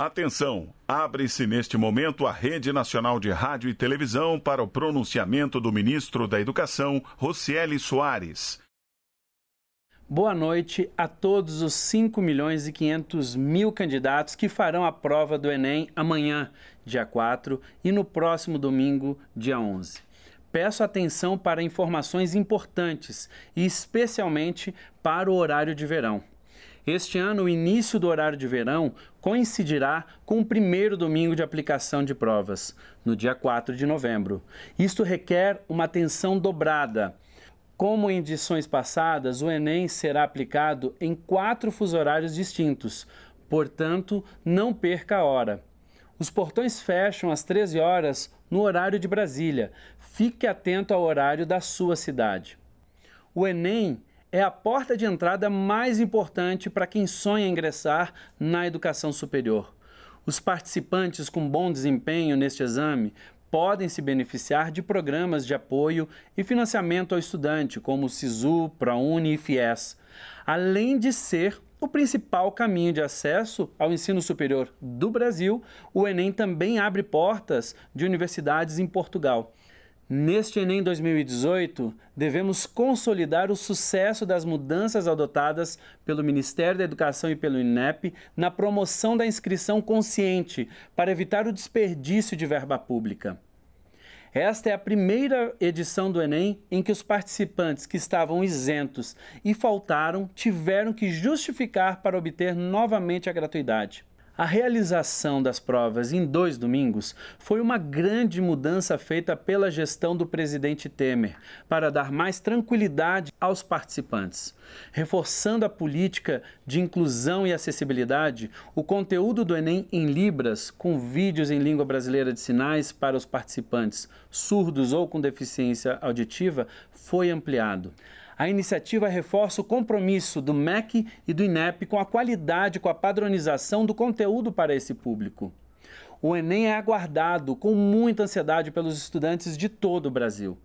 Atenção! Abre-se neste momento a Rede Nacional de Rádio e Televisão para o pronunciamento do ministro da Educação, Rocieli Soares. Boa noite a todos os 5 milhões e 500 mil candidatos que farão a prova do Enem amanhã, dia 4, e no próximo domingo, dia 11. Peço atenção para informações importantes e especialmente para o horário de verão. Este ano, o início do horário de verão coincidirá com o primeiro domingo de aplicação de provas, no dia 4 de novembro. Isto requer uma atenção dobrada. Como em edições passadas, o Enem será aplicado em quatro fusos horários distintos, portanto, não perca a hora. Os portões fecham às 13 horas no horário de Brasília. Fique atento ao horário da sua cidade. O Enem é a porta de entrada mais importante para quem sonha ingressar na educação superior. Os participantes com bom desempenho neste exame podem se beneficiar de programas de apoio e financiamento ao estudante, como o SISU, ProUni e FIES, além de ser o principal caminho de acesso ao ensino superior do Brasil, o Enem também abre portas de universidades em Portugal. Neste Enem 2018, devemos consolidar o sucesso das mudanças adotadas pelo Ministério da Educação e pelo INEP na promoção da inscrição consciente, para evitar o desperdício de verba pública. Esta é a primeira edição do Enem em que os participantes que estavam isentos e faltaram tiveram que justificar para obter novamente a gratuidade. A realização das provas em dois domingos foi uma grande mudança feita pela gestão do presidente Temer para dar mais tranquilidade aos participantes. Reforçando a política de inclusão e acessibilidade, o conteúdo do Enem em Libras, com vídeos em língua brasileira de sinais para os participantes surdos ou com deficiência auditiva, foi ampliado. A iniciativa reforça o compromisso do MEC e do INEP com a qualidade, com a padronização do conteúdo para esse público. O Enem é aguardado com muita ansiedade pelos estudantes de todo o Brasil.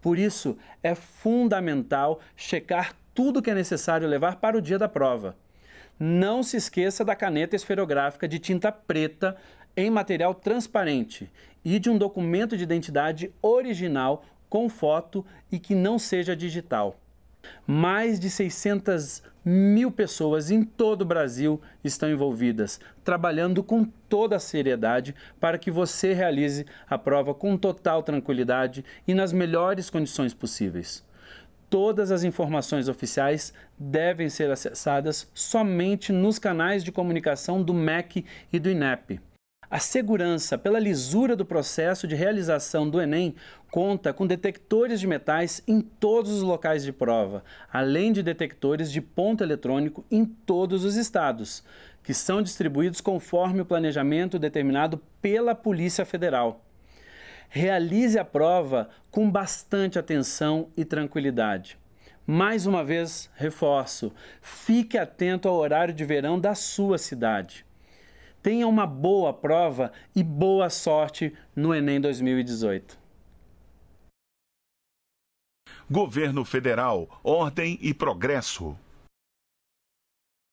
Por isso, é fundamental checar tudo que é necessário levar para o dia da prova. Não se esqueça da caneta esferográfica de tinta preta em material transparente e de um documento de identidade original com foto e que não seja digital. Mais de 600 mil pessoas em todo o Brasil estão envolvidas, trabalhando com toda a seriedade para que você realize a prova com total tranquilidade e nas melhores condições possíveis. Todas as informações oficiais devem ser acessadas somente nos canais de comunicação do MEC e do INEP. A segurança, pela lisura do processo de realização do Enem, conta com detectores de metais em todos os locais de prova, além de detectores de ponto eletrônico em todos os estados, que são distribuídos conforme o planejamento determinado pela Polícia Federal. Realize a prova com bastante atenção e tranquilidade. Mais uma vez, reforço: fique atento ao horário de verão da sua cidade. Tenha uma boa prova e boa sorte no Enem 2018. Governo Federal, Ordem e Progresso.